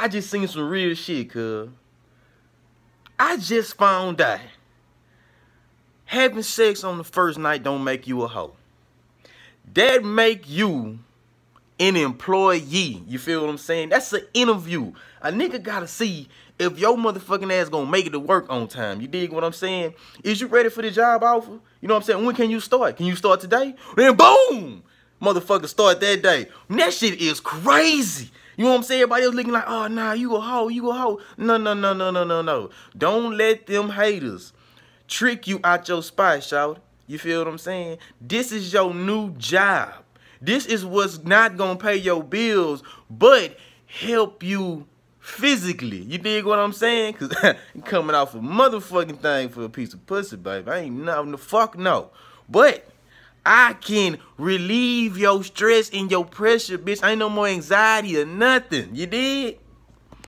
I just seen some real shit, cuz. I just found out having sex on the first night don't make you a hoe. That make you an employee. You feel what I'm saying? That's an interview. A nigga gotta see if your motherfucking ass gonna make it to work on time. You dig what I'm saying? Is you ready for the job offer? You know what I'm saying? When can you start? Can you start today? Then boom! Motherfucker start that day. that shit is crazy. You know what I'm saying? Everybody was looking like, oh, nah, you a hoe, you a hoe. No, no, no, no, no, no, no. Don't let them haters trick you out your spot, shout. You feel what I'm saying? This is your new job. This is what's not going to pay your bills, but help you physically. You dig what I'm saying? Because coming off a motherfucking thing for a piece of pussy, baby. I ain't nothing the fuck no. But I can relieve your stress and your pressure, bitch. Ain't no more anxiety or nothing. You did?